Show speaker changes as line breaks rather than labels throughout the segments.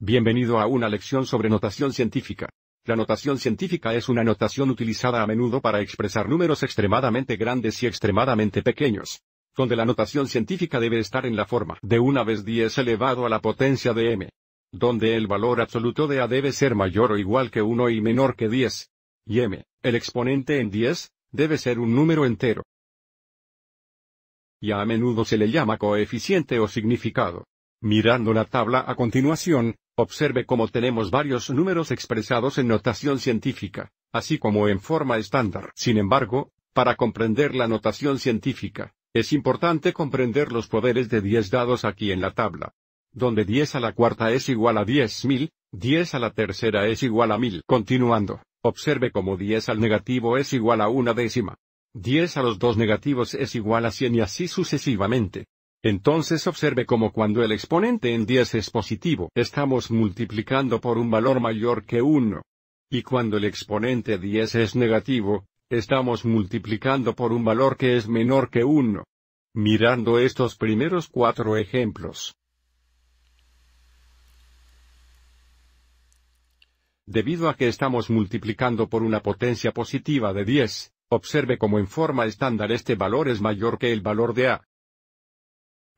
Bienvenido a una lección sobre notación científica. La notación científica es una notación utilizada a menudo para expresar números extremadamente grandes y extremadamente pequeños, donde la notación científica debe estar en la forma de una vez 10 elevado a la potencia de m, donde el valor absoluto de a debe ser mayor o igual que 1 y menor que 10, y m, el exponente en 10, debe ser un número entero. Y a menudo se le llama coeficiente o significado. Mirando la tabla a continuación, Observe cómo tenemos varios números expresados en notación científica, así como en forma estándar. Sin embargo, para comprender la notación científica, es importante comprender los poderes de 10 dados aquí en la tabla. Donde 10 a la cuarta es igual a 10.000, 10 a la tercera es igual a 1000. Continuando, observe cómo 10 al negativo es igual a una décima. 10 a los dos negativos es igual a 100 y así sucesivamente. Entonces observe cómo cuando el exponente en 10 es positivo, estamos multiplicando por un valor mayor que 1. Y cuando el exponente 10 es negativo, estamos multiplicando por un valor que es menor que 1. Mirando estos primeros cuatro ejemplos, debido a que estamos multiplicando por una potencia positiva de 10, observe cómo en forma estándar este valor es mayor que el valor de A.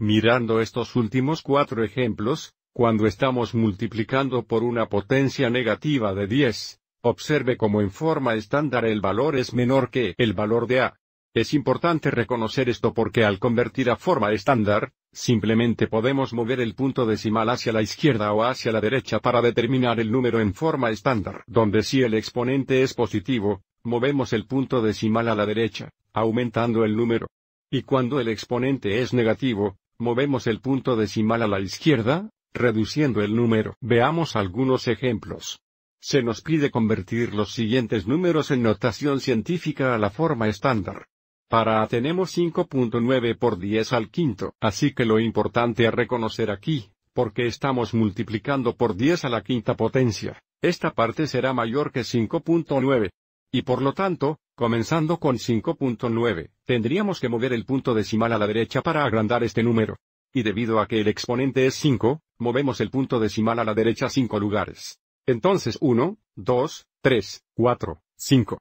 Mirando estos últimos cuatro ejemplos, cuando estamos multiplicando por una potencia negativa de 10, observe cómo en forma estándar el valor es menor que el valor de A. Es importante reconocer esto porque al convertir a forma estándar, simplemente podemos mover el punto decimal hacia la izquierda o hacia la derecha para determinar el número en forma estándar, donde si el exponente es positivo, movemos el punto decimal a la derecha, aumentando el número. Y cuando el exponente es negativo, Movemos el punto decimal a la izquierda, reduciendo el número. Veamos algunos ejemplos. Se nos pide convertir los siguientes números en notación científica a la forma estándar. Para A tenemos 5.9 por 10 al quinto, así que lo importante a reconocer aquí, porque estamos multiplicando por 10 a la quinta potencia, esta parte será mayor que 5.9. Y por lo tanto, Comenzando con 5.9, tendríamos que mover el punto decimal a la derecha para agrandar este número. Y debido a que el exponente es 5, movemos el punto decimal a la derecha 5 lugares. Entonces 1, 2, 3, 4, 5.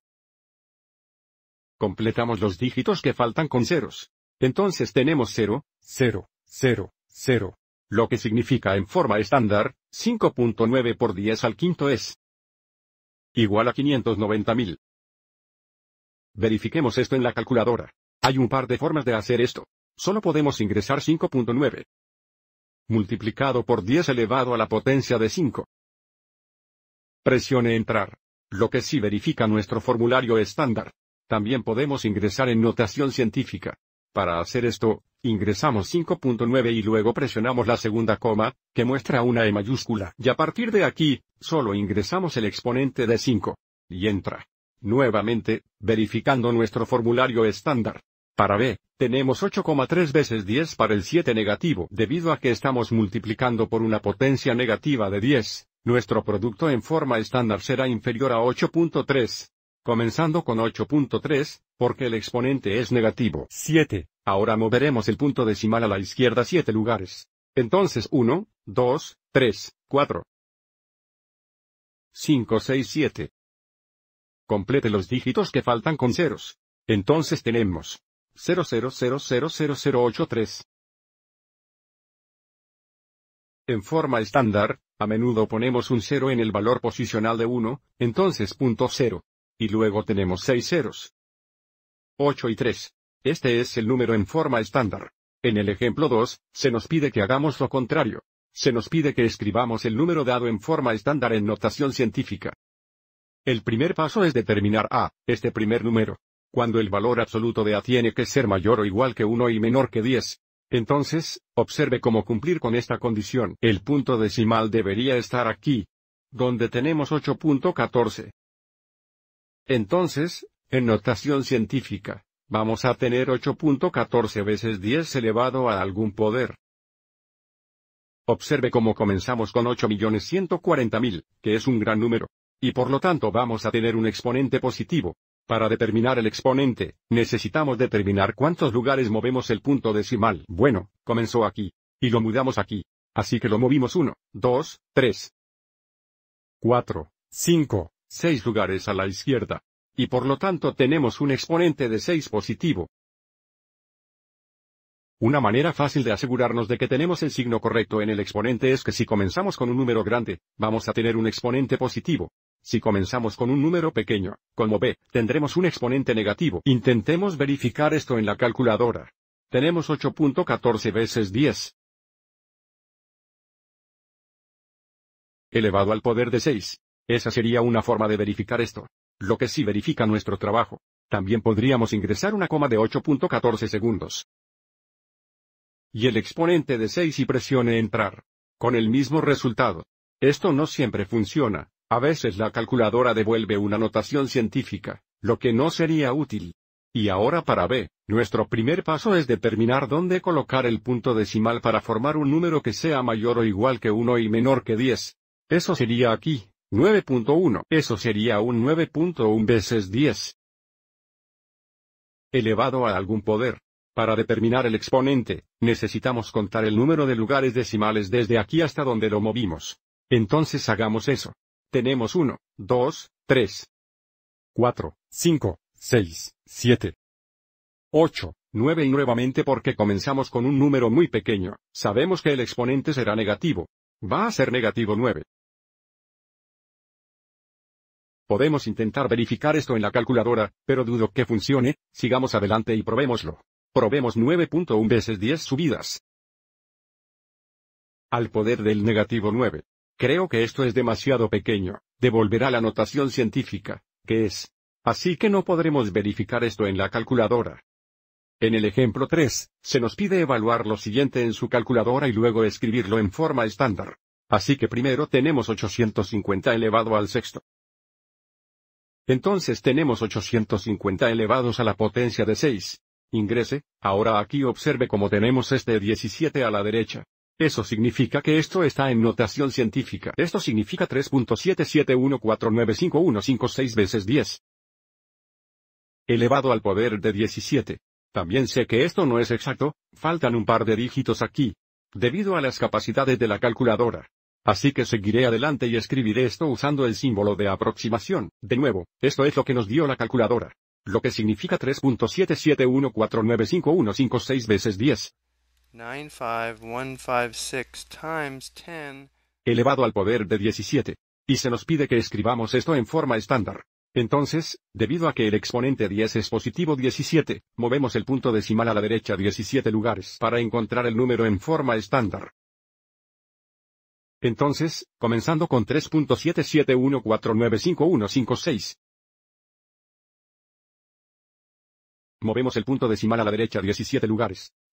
Completamos los dígitos que faltan con ceros. Entonces tenemos 0, 0, 0, 0. Lo que significa en forma estándar, 5.9 por 10 al quinto es igual a 590.000. Verifiquemos esto en la calculadora. Hay un par de formas de hacer esto. Solo podemos ingresar 5.9 multiplicado por 10 elevado a la potencia de 5. Presione entrar. Lo que sí verifica nuestro formulario estándar. También podemos ingresar en notación científica. Para hacer esto, ingresamos 5.9 y luego presionamos la segunda coma, que muestra una E mayúscula, y a partir de aquí, solo ingresamos el exponente de 5. Y entra. Nuevamente, verificando nuestro formulario estándar. Para B, tenemos 8,3 veces 10 para el 7 negativo debido a que estamos multiplicando por una potencia negativa de 10, nuestro producto en forma estándar será inferior a 8.3. Comenzando con 8.3, porque el exponente es negativo. 7. Ahora moveremos el punto decimal a la izquierda 7 lugares. Entonces 1, 2, 3, 4. 5, 6, 7. Complete los dígitos que faltan con ceros. Entonces tenemos 00000083. En forma estándar, a menudo ponemos un cero en el valor posicional de 1, entonces punto 0. Y luego tenemos 6 ceros. 8 y 3. Este es el número en forma estándar. En el ejemplo 2, se nos pide que hagamos lo contrario. Se nos pide que escribamos el número dado en forma estándar en notación científica. El primer paso es determinar a, este primer número. Cuando el valor absoluto de a tiene que ser mayor o igual que 1 y menor que 10. Entonces, observe cómo cumplir con esta condición. El punto decimal debería estar aquí, donde tenemos 8.14. Entonces, en notación científica, vamos a tener 8.14 veces 10 elevado a algún poder. Observe cómo comenzamos con 8.140.000, que es un gran número. Y por lo tanto vamos a tener un exponente positivo. Para determinar el exponente, necesitamos determinar cuántos lugares movemos el punto decimal. Bueno, comenzó aquí. Y lo mudamos aquí. Así que lo movimos 1, 2, 3, 4, 5, 6 lugares a la izquierda. Y por lo tanto tenemos un exponente de 6 positivo. Una manera fácil de asegurarnos de que tenemos el signo correcto en el exponente es que si comenzamos con un número grande, vamos a tener un exponente positivo. Si comenzamos con un número pequeño, como b, tendremos un exponente negativo. Intentemos verificar esto en la calculadora. Tenemos 8.14 veces 10. Elevado al poder de 6. Esa sería una forma de verificar esto. Lo que sí verifica nuestro trabajo. También podríamos ingresar una coma de 8.14 segundos. Y el exponente de 6 y presione entrar. Con el mismo resultado. Esto no siempre funciona, a veces la calculadora devuelve una notación científica, lo que no sería útil. Y ahora para B, nuestro primer paso es determinar dónde colocar el punto decimal para formar un número que sea mayor o igual que 1 y menor que 10. Eso sería aquí, 9.1. Eso sería un 9.1 veces 10. Elevado a algún poder. Para determinar el exponente, necesitamos contar el número de lugares decimales desde aquí hasta donde lo movimos. Entonces hagamos eso. Tenemos 1, 2, 3, 4, 5, 6, 7, 8, 9 y nuevamente porque comenzamos con un número muy pequeño, sabemos que el exponente será negativo. Va a ser negativo 9. Podemos intentar verificar esto en la calculadora, pero dudo que funcione, sigamos adelante y probémoslo. Probemos 9.1 veces 10 subidas. Al poder del negativo 9. Creo que esto es demasiado pequeño, devolverá la notación científica, que es. Así que no podremos verificar esto en la calculadora. En el ejemplo 3, se nos pide evaluar lo siguiente en su calculadora y luego escribirlo en forma estándar. Así que primero tenemos 850 elevado al sexto. Entonces tenemos 850 elevados a la potencia de 6. Ingrese, ahora aquí observe cómo tenemos este 17 a la derecha. Eso significa que esto está en notación científica. Esto significa 3.771495156 veces 10. Elevado al poder de 17. También sé que esto no es exacto, faltan un par de dígitos aquí. Debido a las capacidades de la calculadora. Así que seguiré adelante y escribiré esto usando el símbolo de aproximación. De nuevo, esto es lo que nos dio la calculadora. Lo que significa 3.771495156 veces 10, 95156 10 elevado al poder de 17. Y se nos pide que escribamos esto en forma estándar. Entonces, debido a que el exponente 10 es positivo 17, movemos el punto decimal a la derecha 17 lugares para encontrar el número en forma estándar. Entonces, comenzando con 3.771495156, Movemos el punto decimal a la derecha 17 lugares.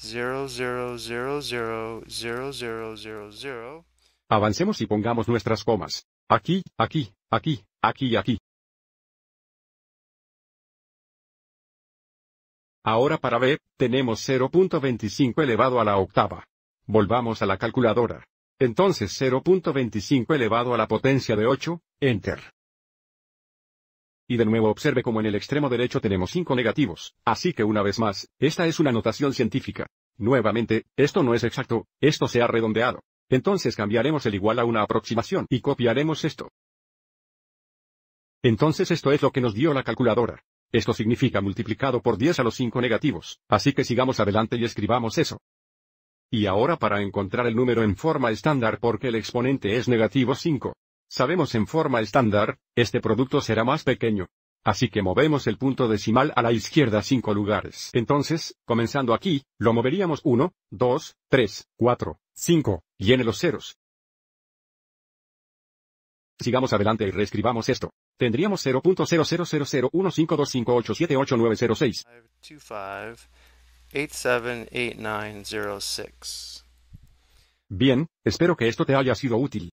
0, 0, 0, 0, 0, 0, 0, Avancemos y pongamos nuestras comas. Aquí, aquí, aquí, aquí y aquí. Ahora para B, tenemos 0.25 elevado a la octava. Volvamos a la calculadora. Entonces 0.25 elevado a la potencia de 8, enter. Y de nuevo observe como en el extremo derecho tenemos 5 negativos, así que una vez más, esta es una notación científica. Nuevamente, esto no es exacto, esto se ha redondeado. Entonces cambiaremos el igual a una aproximación y copiaremos esto. Entonces esto es lo que nos dio la calculadora. Esto significa multiplicado por 10 a los 5 negativos, así que sigamos adelante y escribamos eso. Y ahora para encontrar el número en forma estándar porque el exponente es negativo 5, Sabemos en forma estándar, este producto será más pequeño. Así que movemos el punto decimal a la izquierda cinco lugares. Entonces, comenzando aquí, lo moveríamos 1, 2, 3, 4, 5, llene los ceros. Sigamos adelante y reescribamos esto. Tendríamos 0.00001525878906. Bien, espero que esto te haya sido útil.